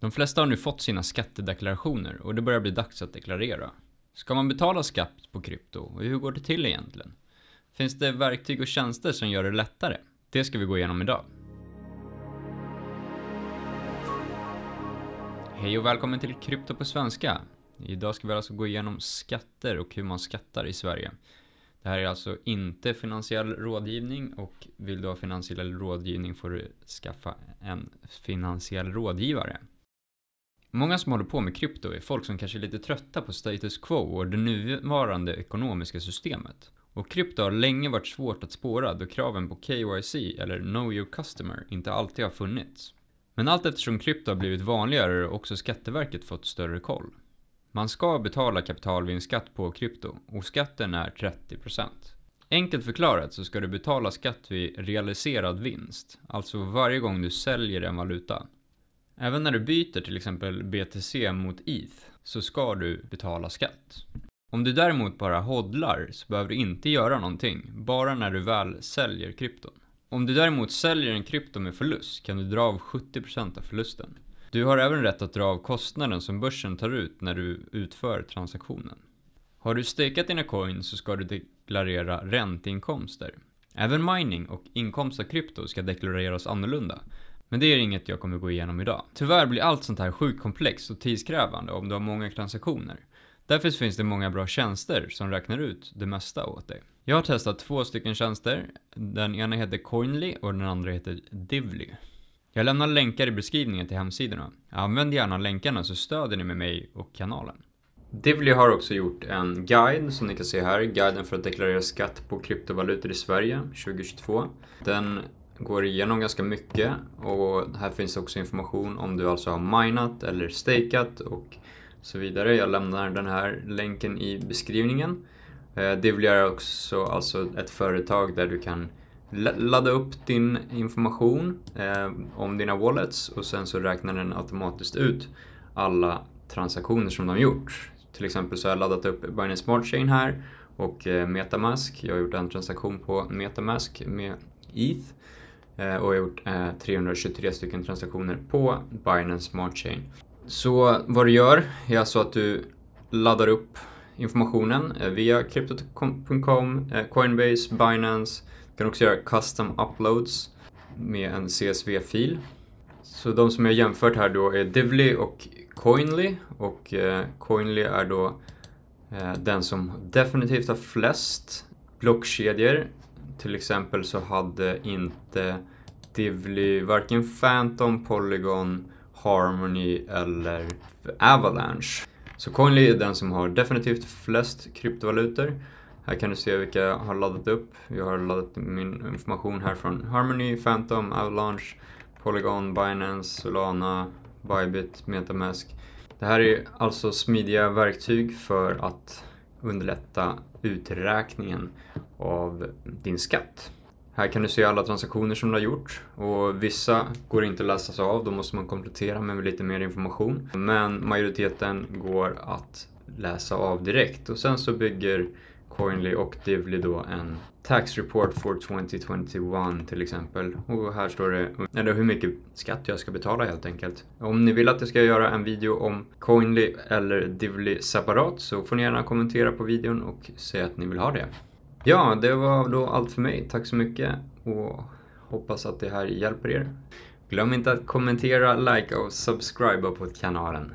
De flesta har nu fått sina skattedeklarationer och det börjar bli dags att deklarera. Ska man betala skatt på krypto och hur går det till egentligen? Finns det verktyg och tjänster som gör det lättare? Det ska vi gå igenom idag. Hej och välkommen till Krypto på svenska. Idag ska vi alltså gå igenom skatter och hur man skattar i Sverige. Det här är alltså inte finansiell rådgivning och vill du ha finansiell rådgivning får du skaffa en finansiell rådgivare. Många som håller på med krypto är folk som kanske är lite trötta på status quo och det nuvarande ekonomiska systemet. Och krypto har länge varit svårt att spåra då kraven på KYC eller Know Your Customer inte alltid har funnits. Men allt eftersom krypto har blivit vanligare har också Skatteverket fått större koll. Man ska betala kapitalvinstskatt på krypto och skatten är 30%. Enkelt förklarat så ska du betala skatt vid realiserad vinst, alltså varje gång du säljer en valuta. Även när du byter till exempel BTC mot ETH så ska du betala skatt. Om du däremot bara hodlar så behöver du inte göra någonting, bara när du väl säljer krypton. Om du däremot säljer en krypto med förlust kan du dra av 70% av förlusten. Du har även rätt att dra av kostnaden som börsen tar ut när du utför transaktionen. Har du stakat dina coins så ska du deklarera ränteinkomster. Även mining och inkomst av krypto ska deklareras annorlunda men det är inget jag kommer gå igenom idag. Tyvärr blir allt sånt här sjukt komplext och tidskrävande om du har många transaktioner. Därför finns det många bra tjänster som räknar ut det mesta åt dig. Jag har testat två stycken tjänster. Den ena heter Coinly och den andra heter Divly. Jag lämnar länkar i beskrivningen till hemsidorna. Använd gärna länkarna så stödjer ni med mig och kanalen. Divly har också gjort en guide som ni kan se här, guiden för att deklarera skatt på kryptovalutor i Sverige 2022. Den går igenom ganska mycket och här finns också information om du alltså har minat eller stakeat och så vidare. Jag lämnar den här länken i beskrivningen. Eh, Divliar är också alltså ett företag där du kan ladda upp din information eh, om dina wallets och sen så räknar den automatiskt ut alla transaktioner som de gjort. Till exempel så har jag laddat upp Binance Smart Chain här och eh, Metamask. Jag har gjort en transaktion på Metamask med ETH. Eh, och har gjort 323 eh, stycken transaktioner på Binance Smart Chain. Så vad du gör är alltså att du laddar upp informationen eh, via Crypto.com, Coinbase, Binance. Du kan också göra custom uploads med en CSV-fil. Så de som jag jämfört här då är Divly och Coinly och Coinly är då den som definitivt har flest blockkedjor till exempel så hade inte Divly varken Phantom, Polygon, Harmony eller Avalanche. Så Coinly är den som har definitivt flest kryptovalutor. Här kan du se vilka jag har laddat upp. Jag har laddat min information här från Harmony, Phantom, Avalanche, Polygon, Binance, Solana, Bybit, Metamask. Det här är alltså smidiga verktyg för att underlätta uträkningen av din skatt. Här kan du se alla transaktioner som du har gjort och vissa går inte att läsas av, då måste man komplettera med lite mer information. Men majoriteten går att läsa av direkt och sen så bygger Coinly och Divly då en Tax Report for 2021 till exempel. Och här står det eller hur mycket skatt jag ska betala helt enkelt. Om ni vill att jag ska göra en video om Coinly eller Divly separat så får ni gärna kommentera på videon och säga att ni vill ha det. Ja, det var då allt för mig. Tack så mycket och hoppas att det här hjälper er. Glöm inte att kommentera, likea och subscriba på kanalen.